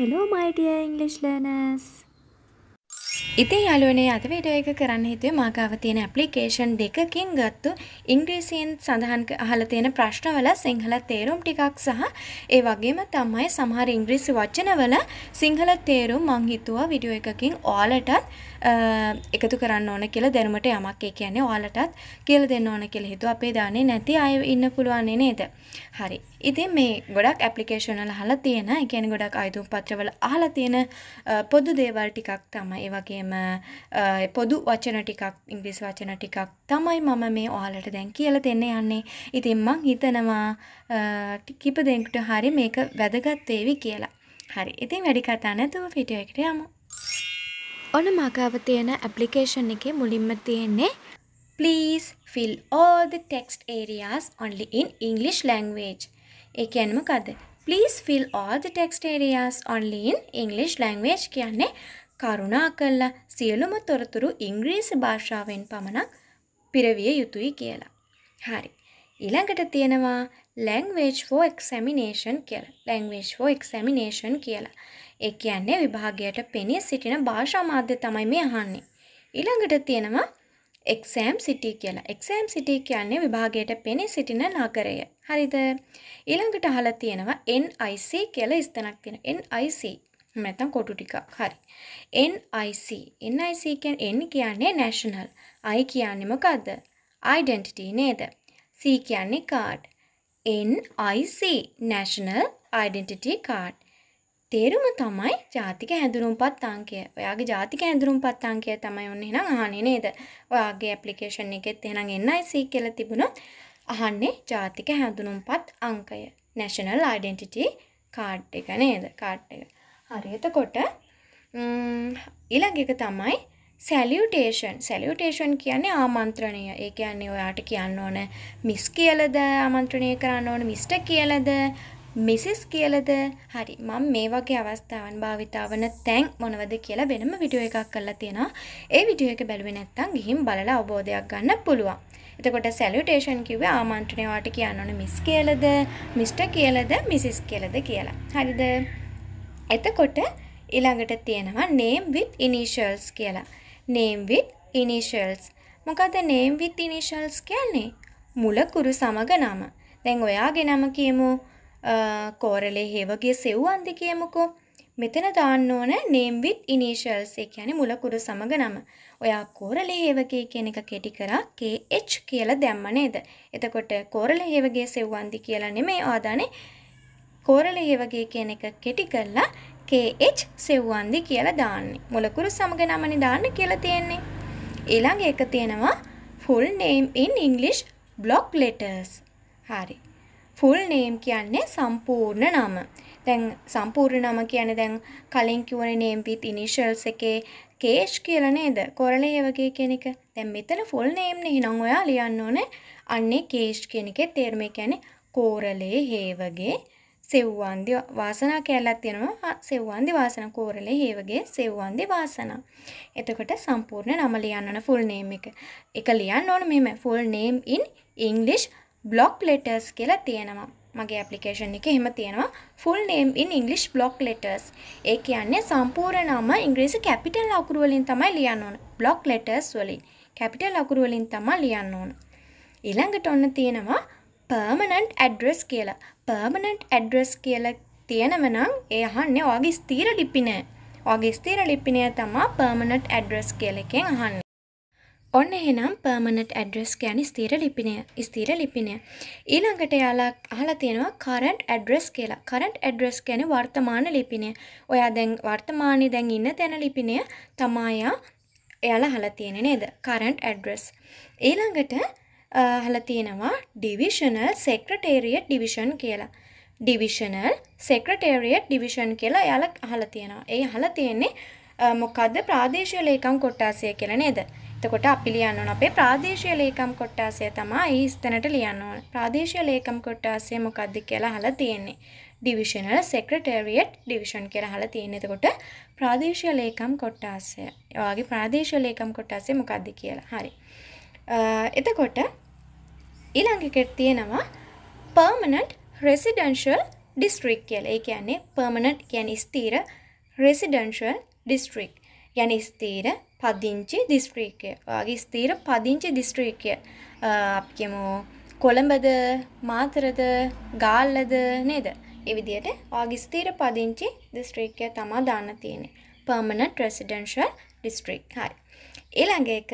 Hello my dear English learners. ඉතින් යාළුවනේ අද වීඩියෝ එක කරන්න හිතුවේ මාගාව තියෙන ඇප්ලිකේෂන් දෙකකින් ගත්තු ඉංග්‍රීසියෙන් සඳහන් අහලා තියෙන ප්‍රශ්නවල සිංහල තේරුම් ටිකක් සහ ඒ වගේම තමයි සමහර ඉංග්‍රීසි වචනවල සිංහල තේරුම් මං හිතුවා වීඩියෝ එකකින් ඔයාලටත් එකතු කරන්න ඕන කියලා දැනුමට යමක් ඒ කියන්නේ ඔයාලටත් කියලා දෙන්න ඕන කියලා හිතුවා අපේ දාන්නේ නැති අය ඉන්න පුළුවන් නේද හරි ඉතින් මේ ගොඩක් ඇප්ලිකේෂන් වල අහලා තියෙන ඒ කියන්නේ ගොඩක් අයදුම් පත්‍රවල අහලා තියෙන පොදු දේවල් ටිකක් තමයි ඒ වගේම වගේම පොදු වචන ටිකක් ඉංග්‍රීස් වචන ටිකක් තමයි මම මේ ඔයාලට දැන් කියලා දෙන්න යන්නේ. ඉතින් මං හිතනවා කිප දෙනෙකුට හරි මේක වැදගත් වේවි කියලා. හරි. ඉතින් වැඩි කතා නැතුව වීඩියෝ එකට යමු. ඔන්න මගාව තියෙන ඇප්ලිකේෂන් එකේ මුලින්ම තියෙන්නේ please fill all the text areas only in English language. ඒ කියන්නේ මොකද්ද? please fill all the text areas only in English language කියන්නේ කරුණා කළා සියලුම තොරතුරු ඉංග්‍රීසි භාෂාවෙන් පමණක් පිරවිය යුතුයි කියලා. හරි. ඊළඟට තියෙනවා language for examination කියලා. language for examination කියලා. ඒ කියන්නේ විභාගයට පෙනී සිටින භාෂා මාධ්‍ය තමයි මේ අහන්නේ. ඊළඟට තියෙනවා එක්සෑම් සිටි කියලා එක්සෑම් සිටි කියන්නේ විභාගයට පෙනී සිටින නගරය හරිද ඊළඟට අහලා තියෙනවා NIC කියලා ස්ථනක් තියෙන NIC නැත්නම් කොටු ටිකක් හරි NIC NIC කියන්නේ N කියන්නේ national I කියන්නේ මොකද්ද identity නේද C කියන්නේ card NIC National Identity Card තේරුම තමයි ජාතික හැඳුනුම්පත් අංකය. ඔයාගේ ජාතික හැඳුනුම්පත් අංකය තමයි ඔන්න එහෙනම් අහන්නේ නේද? ඔයාගේ ඇප්ලිකේෂන් එකෙත් එහෙනම් NIC කියලා තිබුණොත් අහන්නේ ජාතික හැඳුනුම්පත් අංකය. National Identity Card එක නේද? කාඩ් එක. හරි එතකොට ඊළඟ එක තමයි සැලියුටේෂන් සැලියුටේෂන් කියන්නේ ආමන්ත්‍රණය ඒ කියන්නේ ඔයාට කියන්න ඕන මිස් කියලද ආමන්ත්‍රණය කරන්න ඕන මිස්ට කියලද මිසිස් කියලද හරි මම මේ වගේ අවස්ථාවන් භාවිතා වන තැන් මොනවද කියලා වෙනම විඩියෝ එකක් කරලා තියෙනවා. ඒ විඩියෝ එක බැලුවේ නැත්නම් ගිහින් බලලා අවබෝධයක් ගන්න පුළුවන්. එතකොට සැලියුටේෂන් කිව්වේ ආමන්ත්‍රණය වාට කියන්න ඕන මිස් කියලද, මිස්ටර් කියලද, මිසිස් කියලද කියලා. හරිද? එතකොට ඊළඟට තියෙනවා name with initials කියලා. name with initials. මොකද name with initials කියන්නේ මුල කුරු සමග නම. දැන් ඔයාගේ නම කියමු කෝරළේ හේවගේ සෙව්වන්දි කියමුකෝ. මෙතන දාන්න ඕන name with initials. ඒ කියන්නේ මුල කුරු සමග නම. ඔයා කෝරළේ හේවගේ කියන එක කෙටි කරා KH කියලා දැම්ම නේද? එතකොට කෝරළේ හේවගේ සෙව්වන්දි කියලා නෙමෙයි ආදානේ කෝරළය වගේ කියන එක කෙටි කරලා KH සෙව්වන්දි කියලා දාන්නේ. මොලකුරු සමග නමනේ දාන්න කියලා තියෙන්නේ. ඊළඟ එක තියෙනවා full name in English block letters. හරි. full name කියන්නේ සම්පූර්ණ නම. දැන් සම්පූර්ණ නම කියන්නේ දැන් කලින් කිව්වනේ name with initials එකේ කේෂ් කියලා නේද? කොරළේ වගේ කියන එක. දැන් මෙතන ෆුල් නේම් නේ. එහෙනම් ඔයා ලියන්න ඕනේ අන්නේ කේෂ් කියන එකේ තේරුම කියන්නේ කෝරළේ හේ වගේ සෙව්වාන්දි වාසනා කැලක් තියෙනවා සෙව්වාන්දි වාසන කෝරළේ ඒ වගේ සෙව්වාන්දි වාසනා. එතකොට සම්පූර්ණ නම ලියන්න ඕන ෆුල් නේම් එක. එක ලියන්න ඕන මෙහෙම full name in English block letters කියලා තියෙනවා. මගේ ඇපලිකේෂන් එක එහෙම තියෙනවා full name in English block letters. ඒ කියන්නේ සම්පූර්ණ නම ඉංග්‍රීසි කැපිටල් අකුරු වලින් තමයි ලියන්න ඕන. block letters වලින්. කැපිටල් අකුරු වලින් තමයි ලියන්න ඕන. ඊළඟට ඔන්න තියෙනවා පර්මනන්ට් ඇඩ්‍රස් කියලා පර්මනන්ට් ඇඩ්‍රස් කියලා තියෙනවනම් ඒ අහන්නේ ඔයාගේ ස්ථීර ලිපි නෑ. ඔයාගේ ස්ථීර ලිපිනය තමා පර්මනන්ට් ඇඩ්‍රස් කියලා එකෙන් අහන්නේ. ඔන්න එහෙනම් පර්මනන්ට් ඇඩ්‍රස් කියන්නේ ස්ථීර ලිපිනය. ස්ථීර ලිපිනය. ඊළඟට යාලා අහලා තියෙනවා කරන්ට් ඇඩ්‍රස් කියලා. කරන්ට් ඇඩ්‍රස් කියන්නේ වර්තමාන ලිපිනය. ඔයා දැන් වර්තමානයේ දැන් ඉන්න තැන ලිපිනය තමයි එයාලා අහලා තියෙන්නේ නේද? Current address. ඊළඟට හල තියෙනවා ඩිවිෂනල් සෙක්‍රටේරියට් ඩිවිෂන් කියලා ඩිවිෂනල් සෙක්‍රටේරියට් ඩිවිෂන් කියලා යාල අහල තියෙනවා ඒ හල තියෙන්නේ මොකක්ද ප්‍රාදේශය ලේකම් කොට්ටාසය කියල නේද එතකොට අපි ලියන්න ඕන අපේ ප්‍රාදේශය ලේකම් කොට්ටාසය තමා ඒ ස්තැනට ලියන්න ඕන ප්‍රාදේශය ලේකම් කොට්ටාසය මොකක්ද කියලා හල තියෙන්නේ ඩිවිෂනල් සෙක්‍රටේරියට් ඩිවිෂන් කියලා හල තියෙන එතකොට ප්‍රාදේශය ලේකම් කොට්ටාසය ඔයාගේ ප්‍රාදේශය ලේකම් කොට්ටාසේ මොකක්ද කියලා හරි එතකොට ඊළඟකට තියෙනවා පර්මනට් රෙසිඩන්ශල් ඩිස්ට්‍රික් කියල ඒ කියන්නේ පර්මනට් ගැන ස්තීර රෙසිඩන්ශල් ඩිස්ට්‍රික් ගැන ස්තීර පදිංචි දිස්ත්‍රීකය වගේ ස්තීර පදිංචි දිස්ත්‍රීකය අපකමෝ කොළඹද මාතරද ගාල්ලද නේද එවිදියට ආගිස්තීර පදිංචි දිස්ත්‍රීකය තමා දාන්න තියෙන පර්මනට රෙසිඩන්ශල් ඩිස්ට්‍රික් හරි එළඟ එක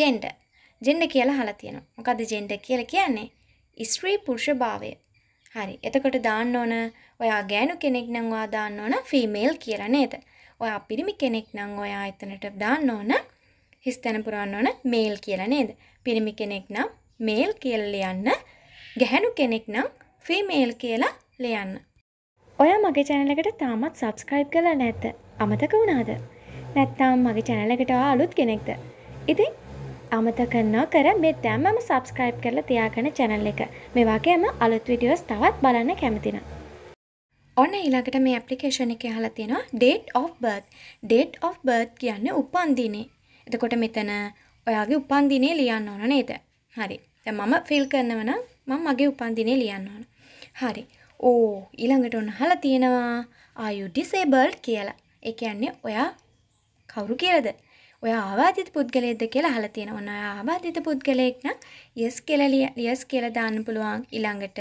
ජෙන්ඩර් ජෙන්ඩ කියලා හලා තියෙනවා. මොකද ජෙන්ඩ කියලා කියන්නේ ස්ත්‍රී පුරුෂ භාවය. හරි. එතකොට දාන්න ඕන ඔයා ගෑනු කෙනෙක් නම් ඔයා දාන්න ඕන ෆීමේල් කියලා නේද? ඔයා පිරිමි කෙනෙක් නම් ඔයා එතනට දාන්න ඕන හිස් තැන පුරවන්න ඕන මේල් කියලා නේද? පිරිමි කෙනෙක් නම් මේල් කියලා ලියන්න. ගැහැණු කෙනෙක් නම් ෆීමේල් කියලා ලියන්න. ඔයා මගේ channel එකට තාමත් subscribe කරලා නැත්ද? අමතක වුණාද? නැත්නම් මගේ channel එකට අලුත් කෙනෙක්ද? ඉතින් අමතක නොකර මේ දැම්මම සබස්ක්‍රයිබ් කරලා තියාගන චැනල් එක මේ වගේම අලුත් විඩියෝස් තවත් බලන්න කැමතිනම්. ඔන්න ඊළඟට මේ ඇපලිකේෂණ එක හලා තියෙනවා date of birth date of birth කියන්නේ උපන්දිනේ. එතකොට මෙතන ඔයාගේ උපන්දිනේ ලියන්න ඕන නේද? හරි. දැන් මම ෆිල් කරනව නම් මම මගේ උපන්දිනේ ලියන්න ඕන. හරි. ඕ ඊළඟට ඔන්න හලා තියෙනවා are you disabled කියලා. ඒ කියන්නේ ඔයා කවුරු කියලාද? ඔය ආවාදිත පුද්ගලයෙක්ද කියලා අහලා තියෙනවා. ඔන්න ඔය ආවාදිත පුද්ගලයෙක් නම් yes කියලා yes කියලා දාන්න පුළුවන්. ඊළඟට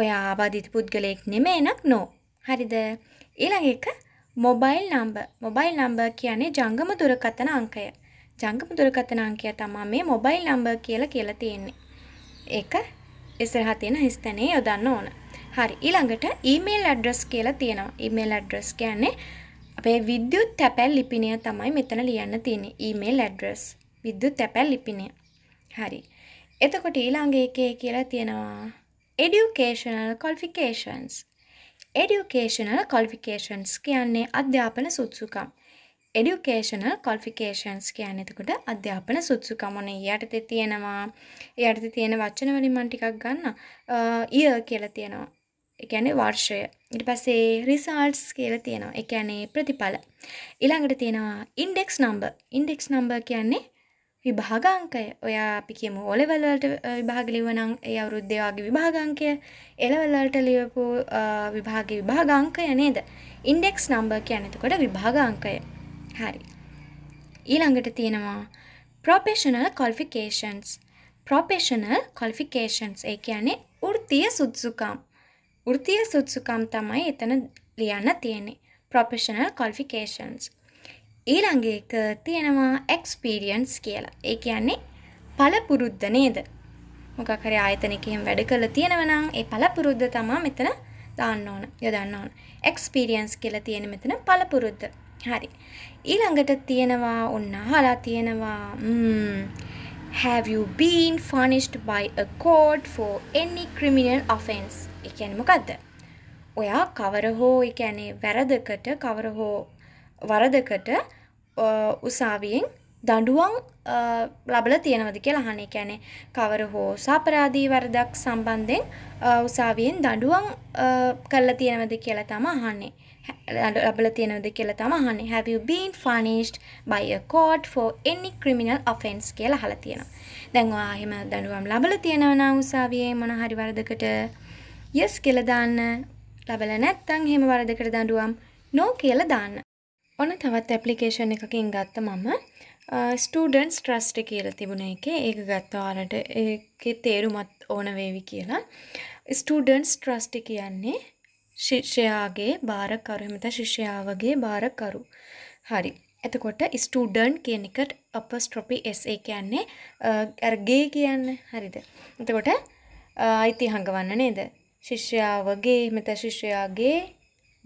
ඔය ආවාදිත පුද්ගලයෙක් නෙමෙයි නම් no. හරිද? ඊළඟ එක මොබයිල් නම්බර්. මොබයිල් නම්බර් කියන්නේ ජංගම දුරකථන අංකය. ජංගම දුරකථන අංකය තමයි මේ මොබයිල් නම්බර් කියලා කියලා තියෙන්නේ. ඒක ඉස්සරහා තියෙන හිස්තැනේ යොදන්න ඕන. හරි. ඊළඟට email address කියලා තියෙනවා. email address කියන්නේ අපේ විද්‍යුත් තැපැල් ලිපිනය තමයි මෙතන ලියන්න තියෙන ඊමේල් ඇඩ්‍රස් විද්‍යුත් තැපැල් ලිපිනය හරි එතකොට ඊළඟ එකේ කියලා තියෙනවා educational qualifications educational qualifications කියන්නේ අධ්‍යාපන සුදුසුකම් educational qualifications කියන්නේ එතකොට අධ්‍යාපන සුදුසුකම ඔනේ යටතේ තියෙනවා යටතේ තියෙන වචන වලින් මම ටිකක් ගන්න year කියලා තියෙනවා එකැන වර්ෂය ඉට පස්සේ රිසාල්ටස් කියල තියෙනවා එකැනේ ප්‍රතිඵල ඉළඟට තියෙනවා ඉන්ඩෙක්ස් නම්බ ඉන්ඩෙක්ස් නම්බ කියන්නේ විභාගංකය ඔයා අපි කියමු ඔලෙවල්ලට විභාගලිවනං ඒ අවුරුද්ධයාගේ විභාගංකය එලවල්ලට ලියපු විභාග විභාගංකය නේද ඉන්ඩෙක්ස් නම්බර් කියනතකොට විභාගංකය හරි ඊළඟට තියෙනවා ප්‍රොපේෂනල් කොල්ෆිකේෂන්ස් ප්‍රොපේෂනල් කොල්ෆිකේෂන්ස් ඒ කියන්නේ ෘතිය සුදුසුකම් වෘතිය සුත්සුකම් තමයි එතන ලියන්න තියෙන්නේ ප්‍රොෆෙෂනල් කොල්ෆිකේෂන්ස් ඊළඟ එක තියෙනවා එක්ස්පීරියන්ස් කියලා ඒ කියන්නේ පළපුරුද්ද නේද මොකක් හරි ආයතනයක එහෙම වැඩ කරලා තියෙනවනම් ඒ පළපුරුද්ද තමයි මෙතන දාන්න ඕන යොදන්න ඕන එක්ස්පීරියන්ස් කියලා තියෙන මෙතන පළපුරුද්ද හරි ඊළඟට තියෙනවා ඔන්න අහලා තියෙනවා ම්ම් have you been furnished by a court for any criminal offense ඒ කියන්නේ මොකද්ද ඔයා කවර හෝ ඒ කියන්නේ වැරදකට කවර හෝ වරදකට උසාවියෙන් දඩුවන් ලබල තියෙනවද කියලා අහන්නේ කැනේ කවර හෝ සාපරාධී වරදක් සම්බන්ධයෙන් උසාවියෙන් දඩුවන් කරලා තියෙනවද කියලා තම අහන්නේ ලබල තියෙනවද කියලා තම අහන්නේ have you been furnished by a court for any criminal offense කියලා අහලා තියෙනවා. දැන් ඔයා එහෙම දඬුවම් ලබලා තියෙනවා නම් උසාවියේ මොන හරි වරදකට yes කියලා දාන්න. ලබලා නැත්නම් එහෙම වරදකට දඬුවම් no කියලා දාන්න. ඔන්න තවත් ඇප්ලිකේෂන් එකකින් ගත්ත මම ස්ටඩන්ස් ට්‍රස්ට කියල තිබුණ එක ඒක ගත්තාරට ඒ තේරුමත් ඕන වේවි කියලා ස්ටඩන්ස් ට්‍රස්ටි කියන්නේ ශිෂ්‍යයාගේ භාරකරුමත ශිෂ්‍යාවගේ භාරකරු හරි එතකොට ස්ටඩන්් කියන එකට අප ස්ට්‍රොපි SA කියන්නේ ඇර්ගේ කියන්න හරිද එතකොට අයිති හඟවන්න නේද ශිෂ්‍යාවගේ මෙත ශිෂ්‍යයාගේ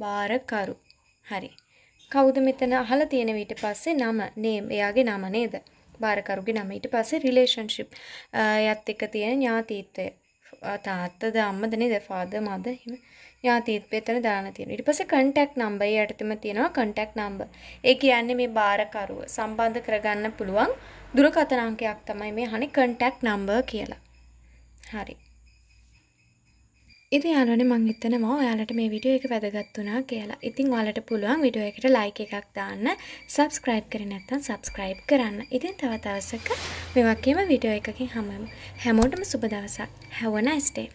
භාරකරු හරි කවුද මෙතන අහලා තියෙන ඊට පස්සේ නම නේම් එයාගේ නම නේද බාරකරුගේ නම ඊට පස්සේ රිලේෂන්ෂිප් යත් එක තියෙන ඥාතිත්වය තාත්තද අම්මද නේද ෆාදර් මදර් එහෙම ඥාතිත්වය එතන දාලා තියෙනවා ඊට පස්සේ කන්ටැක්ට් නම්බර් ඒ යටතේම තියෙනවා කන්ටැක්ට් නම්බර් ඒ කියන්නේ මේ බාරකරුව සම්බන්ධ කරගන්න පුළුවන් දුරකථන අංකයක් තමයි මේ අහන්නේ කන්ටැක්ට් නම්බර් කියලා හරි ඉතින් යාළුවනේ මම හිතනවා ඔයාලට මේ වීඩියෝ එක වැදගත් වුණා කියලා. ඉතින් ඔයාලට පුළුවන් වීඩියෝ එකට like එකක් දාන්න, subscribe කරේ නැත්නම් subscribe කරන්න. ඉතින් තව දවසක මේ වගේම වීඩියෝ එකකින් හමුවෙමු. හැමෝටම සුබ දවසක්. Have a nice day.